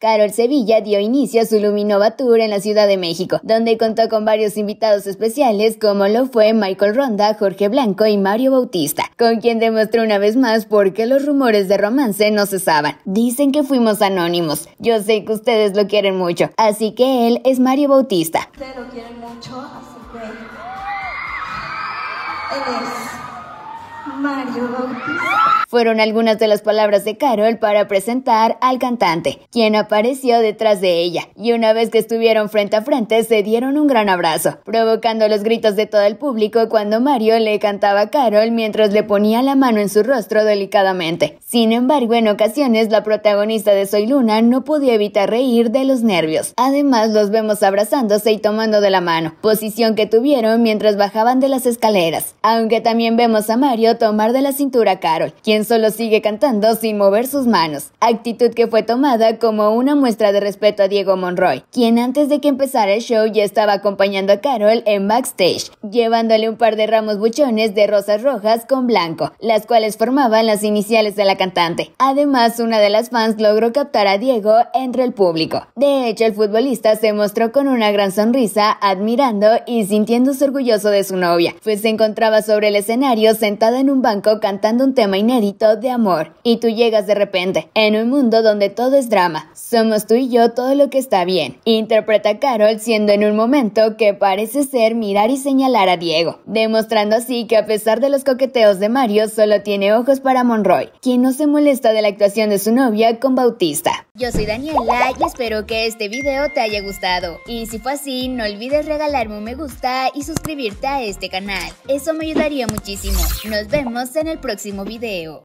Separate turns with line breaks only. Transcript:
Carol Sevilla dio inicio a su Luminova Tour en la Ciudad de México, donde contó con varios invitados especiales como lo fue Michael Ronda, Jorge Blanco y Mario Bautista, con quien demostró una vez más por qué los rumores de romance no cesaban. Dicen que fuimos anónimos. Yo sé que ustedes lo quieren mucho, así que él es Mario Bautista. Ustedes lo quieren mucho, así que él es Mario Bautista fueron algunas de las palabras de Carol para presentar al cantante, quien apareció detrás de ella, y una vez que estuvieron frente a frente se dieron un gran abrazo, provocando los gritos de todo el público cuando Mario le cantaba a Carol mientras le ponía la mano en su rostro delicadamente. Sin embargo, en ocasiones la protagonista de Soy Luna no podía evitar reír de los nervios. Además, los vemos abrazándose y tomando de la mano, posición que tuvieron mientras bajaban de las escaleras, aunque también vemos a Mario tomar de la cintura a Carol, quien solo sigue cantando sin mover sus manos, actitud que fue tomada como una muestra de respeto a Diego Monroy, quien antes de que empezara el show ya estaba acompañando a Carol en backstage, llevándole un par de ramos buchones de rosas rojas con blanco, las cuales formaban las iniciales de la cantante. Además, una de las fans logró captar a Diego entre el público. De hecho, el futbolista se mostró con una gran sonrisa, admirando y sintiéndose orgulloso de su novia, pues se encontraba sobre el escenario sentada en un banco cantando un tema inédito de amor y tú llegas de repente en un mundo donde todo es drama. Somos tú y yo todo lo que está bien. Interpreta Carol siendo en un momento que parece ser mirar y señalar a Diego, demostrando así que a pesar de los coqueteos de Mario solo tiene ojos para Monroy, quien no se molesta de la actuación de su novia con Bautista. Yo soy Daniela y espero que este video te haya gustado. Y si fue así, no olvides regalarme un me gusta y suscribirte a este canal. Eso me ayudaría muchísimo. Nos vemos en el próximo video.